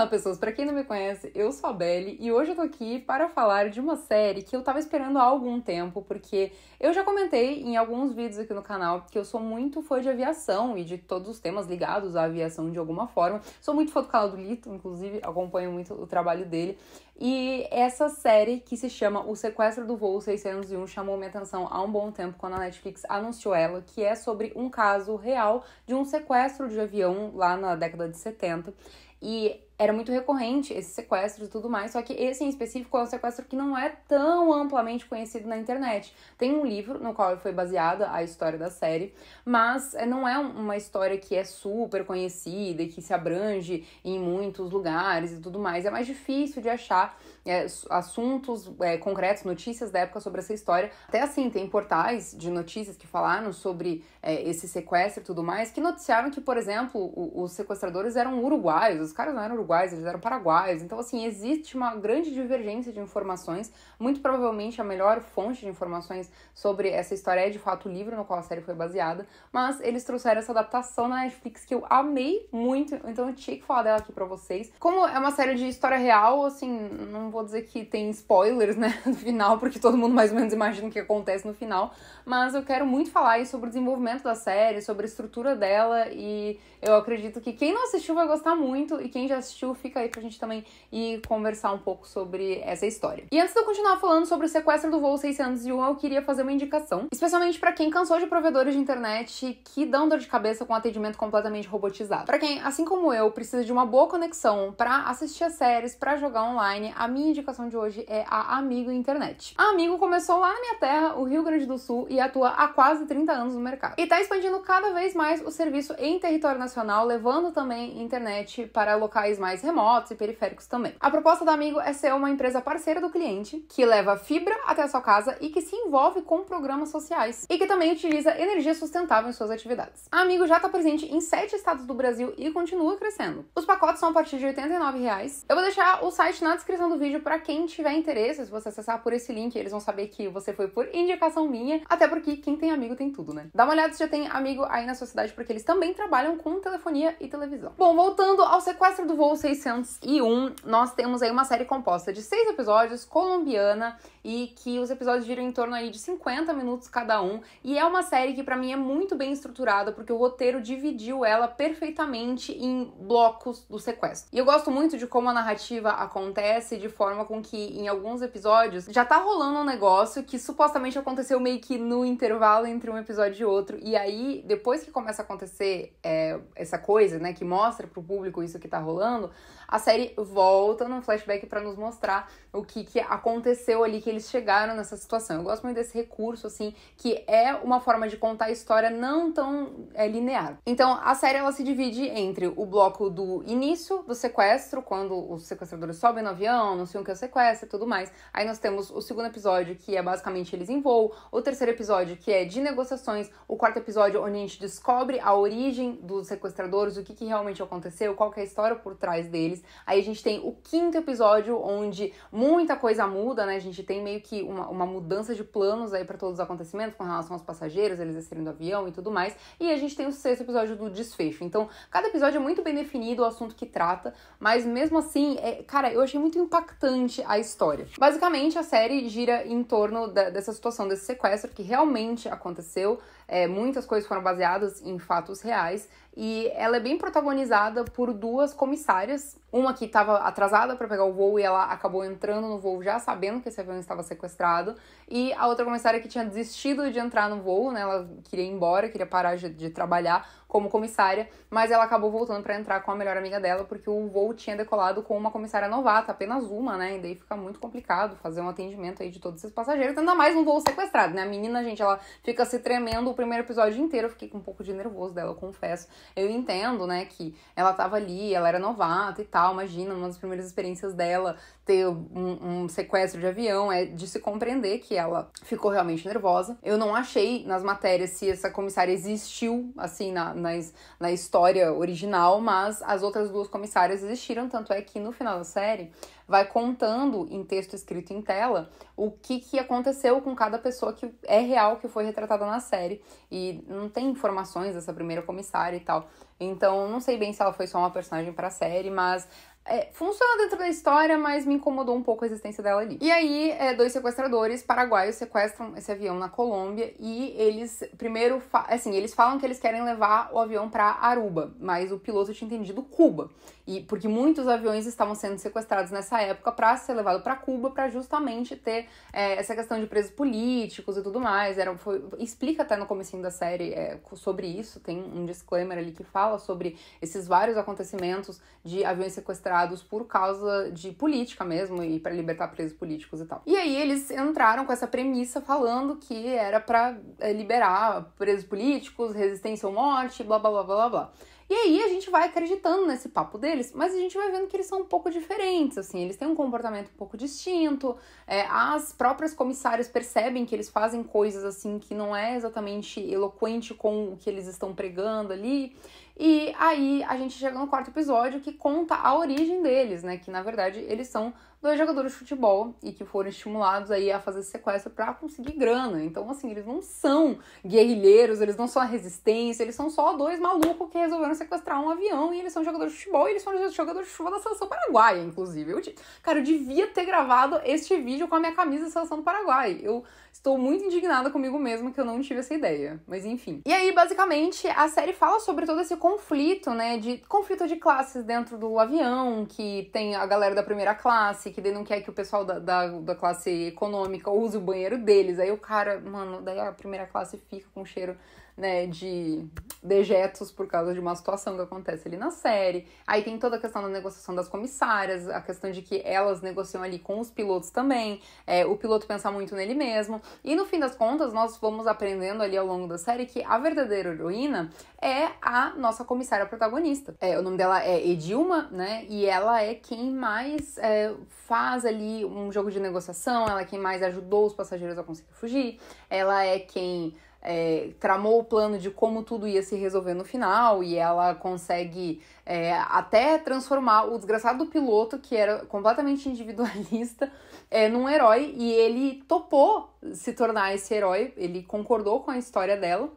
Olá, pessoas! Para quem não me conhece, eu sou a Belle e hoje eu tô aqui para falar de uma série que eu tava esperando há algum tempo, porque eu já comentei em alguns vídeos aqui no canal que eu sou muito fã de aviação e de todos os temas ligados à aviação de alguma forma. Sou muito fã do canal do Lito, inclusive, acompanho muito o trabalho dele. E essa série que se chama O Sequestro do Voo 601 chamou minha atenção há um bom tempo quando a Netflix anunciou ela, que é sobre um caso real de um sequestro de avião lá na década de 70. E era muito recorrente esses sequestros e tudo mais, só que esse em específico é um sequestro que não é tão amplamente conhecido na internet. Tem um livro no qual foi baseada a história da série, mas eh, não é uma história que é super conhecida e que se abrange em muitos lugares e tudo mais. É mais difícil de achar é, assuntos é, concretos, notícias da época sobre essa história. Até assim, tem portais de notícias que falaram sobre é, esse sequestro e tudo mais, que noticiaram que, por exemplo, o, os sequestradores eram uruguaios, os caras não eram uruguaios eles eram paraguaios. Então, assim, existe uma grande divergência de informações. Muito provavelmente a melhor fonte de informações sobre essa história é de fato o livro no qual a série foi baseada. Mas eles trouxeram essa adaptação na Netflix que eu amei muito, então eu tinha que falar dela aqui pra vocês. Como é uma série de história real, assim, não vou dizer que tem spoilers, né, no final, porque todo mundo mais ou menos imagina o que acontece no final. Mas eu quero muito falar aí sobre o desenvolvimento da série, sobre a estrutura dela e eu acredito que quem não assistiu vai gostar muito e quem já assistiu assistiu, fica aí pra gente também e conversar um pouco sobre essa história. E antes de eu continuar falando sobre o sequestro do voo 601, eu queria fazer uma indicação, especialmente para quem cansou de provedores de internet que dão dor de cabeça com atendimento completamente robotizado. Para quem, assim como eu, precisa de uma boa conexão para assistir as séries, para jogar online, a minha indicação de hoje é a Amigo Internet. A Amigo começou lá na minha terra, o Rio Grande do Sul, e atua há quase 30 anos no mercado. E tá expandindo cada vez mais o serviço em território nacional, levando também internet para locais mais mais remotos e periféricos também. A proposta da Amigo é ser uma empresa parceira do cliente, que leva fibra até a sua casa e que se envolve com programas sociais e que também utiliza energia sustentável em suas atividades. A Amigo já está presente em sete estados do Brasil e continua crescendo. Os pacotes são a partir de R$ reais. Eu vou deixar o site na descrição do vídeo para quem tiver interesse, se você acessar por esse link, eles vão saber que você foi por indicação minha, até porque quem tem amigo tem tudo, né? Dá uma olhada se já tem amigo aí na sua cidade, porque eles também trabalham com telefonia e televisão. Bom, voltando ao sequestro do voo 1601, nós temos aí uma série composta de seis episódios, colombiana, e que os episódios giram em torno aí de 50 minutos cada um. E é uma série que para mim é muito bem estruturada, porque o roteiro dividiu ela perfeitamente em blocos do sequestro. E eu gosto muito de como a narrativa acontece, de forma com que em alguns episódios já tá rolando um negócio que supostamente aconteceu meio que no intervalo entre um episódio e outro. E aí, depois que começa a acontecer é, essa coisa, né, que mostra pro público isso que tá rolando a série volta num flashback para nos mostrar o que, que aconteceu ali, que eles chegaram nessa situação. Eu gosto muito desse recurso, assim, que é uma forma de contar a história não tão é, linear. Então, a série ela se divide entre o bloco do início do sequestro, quando os sequestradores sobem no avião, anunciam que é o sequestro e tudo mais. Aí nós temos o segundo episódio, que é basicamente eles em voo, o terceiro episódio, que é de negociações, o quarto episódio, onde a gente descobre a origem dos sequestradores, o que, que realmente aconteceu, qual é a história por trás atrás deles. Aí a gente tem o quinto episódio, onde muita coisa muda, né? A gente tem meio que uma, uma mudança de planos aí para todos os acontecimentos com relação aos passageiros, eles descerem do avião e tudo mais. E a gente tem o sexto episódio do desfecho. Então, cada episódio é muito bem definido o assunto que trata, mas mesmo assim, é, cara, eu achei muito impactante a história. Basicamente, a série gira em torno da, dessa situação, desse sequestro que realmente aconteceu. É, muitas coisas foram baseadas em fatos reais e ela é bem protagonizada por duas comissárias. Uma que estava atrasada para pegar o voo e ela acabou entrando no voo já sabendo que esse avião estava sequestrado. E a outra comissária que tinha desistido de entrar no voo, né? Ela queria ir embora, queria parar de, de trabalhar, como comissária, mas ela acabou voltando para entrar com a melhor amiga dela, porque o voo tinha decolado com uma comissária novata, apenas uma, né? E daí fica muito complicado fazer um atendimento aí de todos esses passageiros, ainda mais um voo sequestrado, né? A menina, gente, ela fica se tremendo o primeiro episódio inteiro, eu fiquei com um pouco de nervoso dela, eu confesso. Eu entendo, né, que ela tava ali, ela era novata e tal, imagina, uma das primeiras experiências dela ter um, um sequestro de avião, é de se compreender que ela ficou realmente nervosa. Eu não achei nas matérias se essa comissária existiu, assim, na, na, na história original, mas as outras duas comissárias existiram, tanto é que no final da série vai contando em texto escrito em tela o que, que aconteceu com cada pessoa que é real que foi retratada na série. E não tem informações dessa primeira comissária e tal. Então, não sei bem se ela foi só uma personagem pra série, mas é, funciona dentro da história, mas me incomodou um pouco a existência dela ali. E aí, é, dois sequestradores paraguaios sequestram esse avião na Colômbia e eles primeiro, assim, eles falam que eles querem levar o avião para Aruba, mas o piloto tinha entendido Cuba. E porque muitos aviões estavam sendo sequestrados nessa época para ser levado para Cuba para justamente ter é, essa questão de presos políticos e tudo mais. Era, foi, explica até no comecinho da série é, sobre isso, tem um disclaimer ali que fala sobre esses vários acontecimentos de aviões sequestrados por causa de política mesmo e para libertar presos políticos e tal. E aí eles entraram com essa premissa falando que era para é, liberar presos políticos, resistência ou morte, blá blá blá blá blá. E aí a gente vai acreditando nesse papo deles, mas a gente vai vendo que eles são um pouco diferentes, assim, eles têm um comportamento um pouco distinto, é, as próprias comissárias percebem que eles fazem coisas assim que não é exatamente eloquente com o que eles estão pregando ali. E aí a gente chega no quarto episódio que conta a origem deles, né? Que na verdade eles são dois jogadores de futebol e que foram estimulados aí a fazer sequestro para conseguir grana. Então, assim, eles não são guerrilheiros, eles não são a resistência, eles são só dois malucos que resolveram sequestrar um avião e eles são jogadores de futebol e eles são jogadores de futebol da seleção paraguaia, inclusive. Eu, cara, eu devia ter gravado este vídeo com a minha camisa da seleção do Paraguai. Eu Estou muito indignada comigo mesma que eu não tive essa ideia, mas enfim. E aí, basicamente, a série fala sobre todo esse conflito, né, de conflito de classes dentro do avião, que tem a galera da primeira classe, que não quer que o pessoal da, da, da classe econômica use o banheiro deles. Aí o cara, mano, daí a primeira classe fica com cheiro né, de dejetos por causa de uma situação que acontece ali na série. Aí tem toda a questão da negociação das comissárias, a questão de que elas negociam ali com os pilotos também, é, o piloto pensar muito nele mesmo. E no fim das contas, nós vamos aprendendo ali ao longo da série que a verdadeira heroína é a nossa comissária protagonista. É, o nome dela é Edilma, né? E ela é quem mais é, faz ali um jogo de negociação, ela é quem mais ajudou os passageiros a conseguir fugir, ela é quem é, tramou o plano de como tudo ia se resolver no final e ela consegue é, até transformar o desgraçado do piloto, que era completamente individualista, é, num herói e ele topou se tornar esse herói, ele concordou com a história dela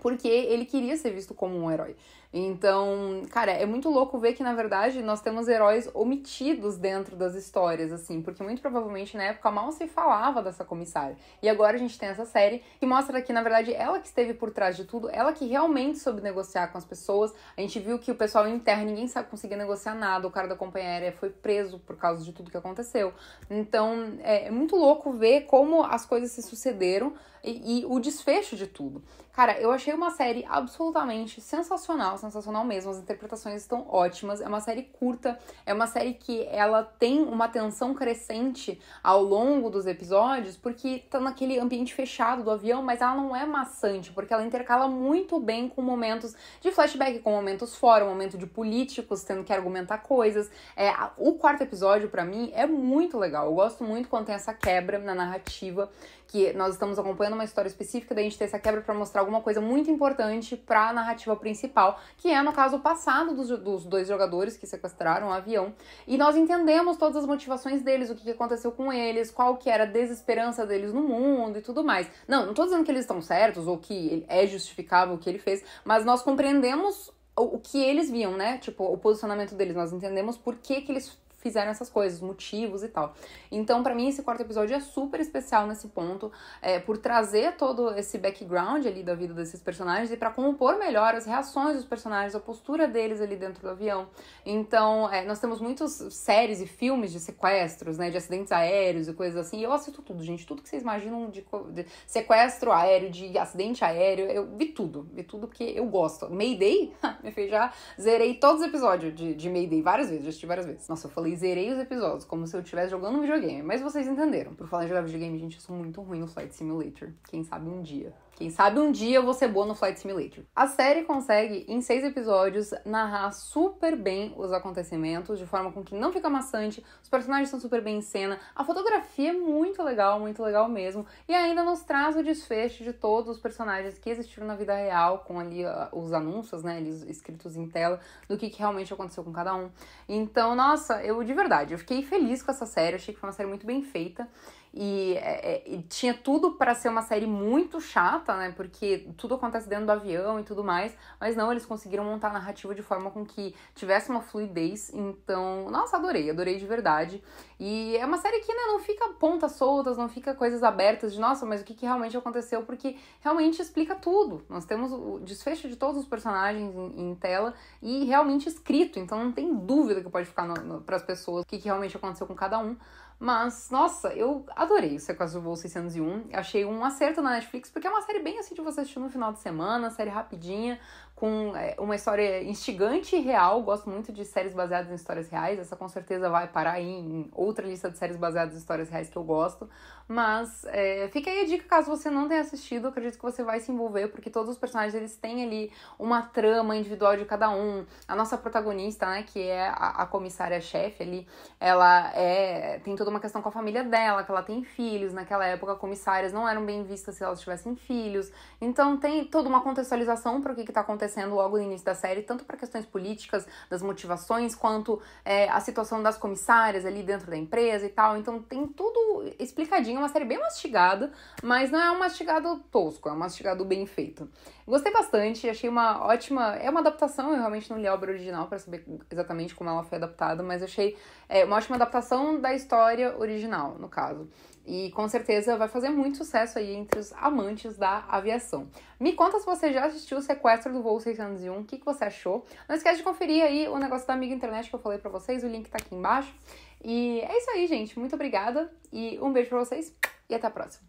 porque ele queria ser visto como um herói. Então, cara, é muito louco ver que, na verdade, nós temos heróis omitidos dentro das histórias, assim, porque muito provavelmente na época mal se falava dessa comissária. E agora a gente tem essa série que mostra que, na verdade, ela que esteve por trás de tudo, ela que realmente soube negociar com as pessoas. A gente viu que o pessoal interno, ninguém sabe conseguir negociar nada, o cara da companhia aérea foi preso por causa de tudo que aconteceu. Então, é, é muito louco ver como as coisas se sucederam e, e o desfecho de tudo. Cara, eu achei uma série absolutamente sensacional sensacional mesmo. As interpretações estão ótimas. É uma série curta, é uma série que ela tem uma tensão crescente ao longo dos episódios, porque tá naquele ambiente fechado do avião, mas ela não é maçante, porque ela intercala muito bem com momentos de flashback, com momentos fora, um momento de políticos tendo que argumentar coisas. É, o quarto episódio, para mim, é muito legal. Eu gosto muito quando tem essa quebra na narrativa que nós estamos acompanhando uma história específica, daí a gente tem essa quebra para mostrar alguma coisa muito importante para a narrativa principal que é, no caso, o passado dos, dos dois jogadores que sequestraram o avião. E nós entendemos todas as motivações deles, o que, aconteceu com eles, qual que era a desesperança deles no mundo e tudo mais. Não, não tô dizendo que eles estão certos ou que é justificável o que ele fez, mas nós compreendemos o que eles viam, né? Tipo, o posicionamento deles, nós entendemos por que, que eles fizeram essas coisas, motivos e tal. Então, para mim, esse quarto episódio é super especial nesse ponto, é, por trazer todo esse background ali da vida desses personagens e para compor melhor as reações dos personagens, a postura deles ali dentro do avião. Então, é, nós temos muitas séries e filmes de sequestros, né, de acidentes aéreos e coisas assim. E eu assisto tudo, gente, tudo que vocês imaginam de, de sequestro aéreo, de acidente aéreo, eu vi tudo, vi tudo porque eu gosto. Mayday, eu já zerei todos os episódios de, de Mayday várias vezes, já assisti várias vezes. Nossa, eu falei e zerei os episódios, como se eu estivesse jogando um videogame. Mas vocês entenderam. Por falar em jogar videogame, gente, eu sou muito ruim no Flight Simulator. Quem sabe um dia. Quem sabe um dia eu vou ser boa no Flight Simulator. A série consegue, em seis episódios, narrar super bem os acontecimentos, de forma com que não fica maçante, os personagens estão super bem em cena, a fotografia é muito legal, muito legal mesmo, e ainda nos traz o desfecho de todos os personagens que existiram na vida real, com ali ah, os anúncios, né, eles escritos em tela, do que, que realmente aconteceu com cada um. Então, nossa, eu de verdade, eu fiquei feliz com essa série, achei que foi uma série muito bem feita, e, é, é e tinha tudo para ser uma série muito chata, chata, né? Porque tudo acontece dentro do avião e tudo mais, mas não, eles conseguiram montar a narrativa de forma com que tivesse uma fluidez. Então, nossa, adorei, adorei de verdade. E é uma série que né, não fica pontas soltas, não fica coisas abertas de nossa, mas o que, que realmente aconteceu, porque realmente explica tudo. Nós temos o desfecho de todos os personagens em, em tela e realmente escrito, então não tem dúvida que pode ficar para as pessoas o que, que realmente aconteceu com cada um. Mas, nossa, eu adorei o Sequestro do Voo 601. Achei um acerto na Netflix, porque é uma série bem assim de você assistir no final de semana, série rapidinha, com é, uma história instigante e real. Gosto muito de séries baseadas em histórias reais. Essa com certeza vai parar em outra lista de séries baseadas em histórias reais que eu gosto. Mas é, fica aí a dica caso você não tenha assistido. Acredito que você vai se envolver, porque todos os personagens eles têm ali uma trama individual de cada um. A nossa protagonista, né, que é a, a comissária-chefe ali, ela é tem toda uma questão com a família dela, que ela tem filhos. Naquela época, comissárias não eram bem vistas se elas tivessem filhos. Então tem toda uma contextualização para o que está acontecendo acontecendo logo no início da série, tanto para questões políticas, das motivações, quanto é, a situação das comissárias ali dentro da empresa e tal. Então tem tudo explicadinho, é uma série bem mastigada, mas não é um mastigado tosco, é um mastigado bem feito. Gostei bastante, achei uma ótima. É uma adaptação, eu realmente não li a obra original para saber exatamente como ela foi adaptada, mas achei é, uma ótima adaptação da história original, no caso e com certeza vai fazer muito sucesso aí entre os amantes da aviação. Me conta se você já assistiu o sequestro do voo 601, o que, que você achou? Não esquece de conferir aí o negócio da amiga internet que eu falei para vocês, o link tá aqui embaixo. E é isso aí, gente. Muito obrigada e um beijo para vocês e até a próxima.